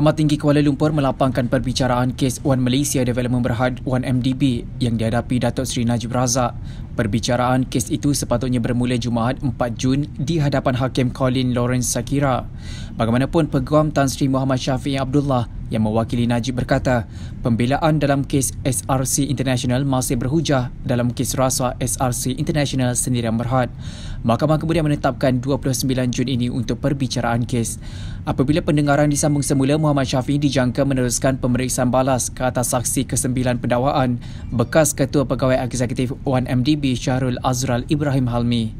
Mahkamah Tinggi Kuala Lumpur melapangkan perbicaraan kes One Malaysia Development Berhad 1MDB yang dihadapi Datuk Seri Najib Razak. Perbicaraan kes itu sepatutnya bermula Jumaat 4 Jun di hadapan Hakim Colin Lawrence Sakira. Bagaimanapun, Peguam Tan Sri Muhammad Syafiq Abdullah yang mewakili Najib berkata, pembelaan dalam kes SRC International masih berhujah dalam kes rasa SRC International sendiri yang berhad. Mahkamah kemudian menetapkan 29 Jun ini untuk perbicaraan kes. Apabila pendengaran disambung semula, Muhammad Syafiq dijangka meneruskan pemeriksaan balas ke atas saksi kesembilan pendakwaan bekas Ketua Pegawai Eksekutif 1MDB Syahrul Azral Ibrahim Halmi.